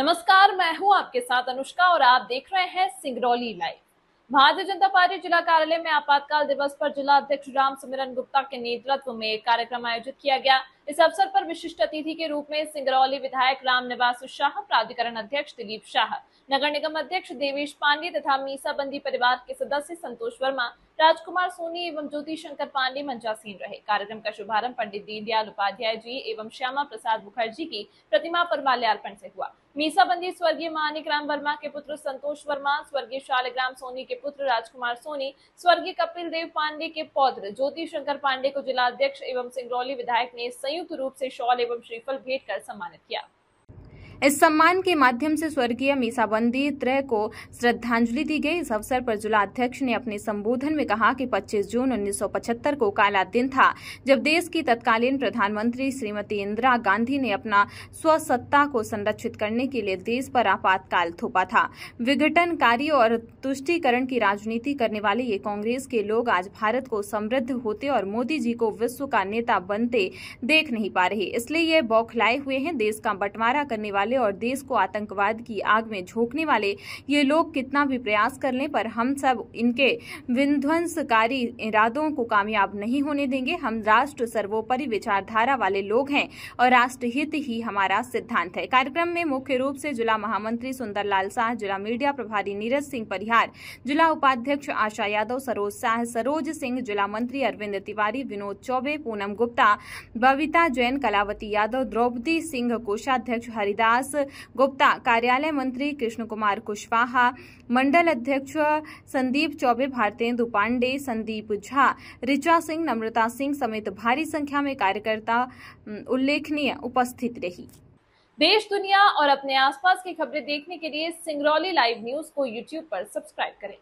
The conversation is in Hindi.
नमस्कार मैं हूं आपके साथ अनुष्का और आप देख रहे हैं सिंगरौली लाइव भारतीय जनता पार्टी जिला कार्यालय में आपातकाल दिवस पर जिला अध्यक्ष राम सुमिरन गुप्ता के नेतृत्व में एक कार्यक्रम आयोजित किया गया इस अवसर पर विशिष्ट अतिथि के रूप में सिंगरौली विधायक राम निवास शाह प्राधिकरण अध्यक्ष दिलीप शाह नगर निगम अध्यक्ष देवेश पांडे तथा मीसाबंदी परिवार के सदस्य संतोष वर्मा राजकुमार सोनी एवं ज्योति शंकर पांडे मंचासीन रहे कार्यक्रम का शुभारंभ पंडित दीनदयाल उपाध्याय जी एवं श्यामा प्रसाद मुखर्जी की प्रतिमा पर माल्यार्पण से हुआ मीसाबंदी स्वर्गीय मानिक राम वर्मा के पुत्र संतोष वर्मा स्वर्गीय शालिग्राम सोनी के पुत्र राजकुमार सोनी स्वर्गीय कपिल देव पांडे के पौत्र ज्योति शंकर पांडे को जिलाध्यक्ष एवं सिंगरौली विधायक ने संयुक्त रूप से शॉल एवं श्रीफल भेंट कर सम्मानित किया इस सम्मान के माध्यम से स्वर्गीय मीसाबंदी त्रय को श्रद्धांजलि दी गई इस अवसर पर जिलाध्यक्ष ने अपने संबोधन में कहा कि 25 जून 1975 को काला दिन था जब देश की तत्कालीन प्रधानमंत्री श्रीमती इंदिरा गांधी ने अपना स्वसत्ता को संरक्षित करने के लिए देश पर आपातकाल थोपा था विघटनकारी और तुष्टिकरण की राजनीति करने वाले ये कांग्रेस के लोग आज भारत को समृद्ध होते और मोदी जी को विश्व का नेता बनते देख नहीं पा रहे इसलिए ये बौखलाए हुए हैं देश का बंटवारा करने वाले वाले और देश को आतंकवाद की आग में झोंकने वाले ये लोग कितना भी प्रयास कर लें पर हम सब इनके विध्वंसकारी इरादों को कामयाब नहीं होने देंगे हम राष्ट्र सर्वोपरि विचारधारा वाले लोग हैं और राष्ट्रहित ही हमारा सिद्धांत है कार्यक्रम में मुख्य रूप से जिला महामंत्री सुंदरलाल शाह जिला मीडिया प्रभारी नीरज सिंह परिहार जिला उपाध्यक्ष आशा यादव सरोज शाह सरोज सिंह जिला मंत्री अरविंद तिवारी विनोद चौबे पूनम गुप्ता बबीता जैन कलावती यादव द्रौपदी सिंह कोषाध्यक्ष हरिदास विकास गुप्ता कार्यालय मंत्री कृष्ण कुमार कुशवाहा मंडल अध्यक्ष संदीप चौबे भारतेंदु पांडे संदीप झा ऋचा सिंह नम्रता सिंह समेत भारी संख्या में कार्यकर्ता उल्लेखनीय उपस्थित रही देश दुनिया और अपने आसपास की खबरें देखने के लिए सिंगरौली लाइव न्यूज को यूट्यूब पर सब्सक्राइब करें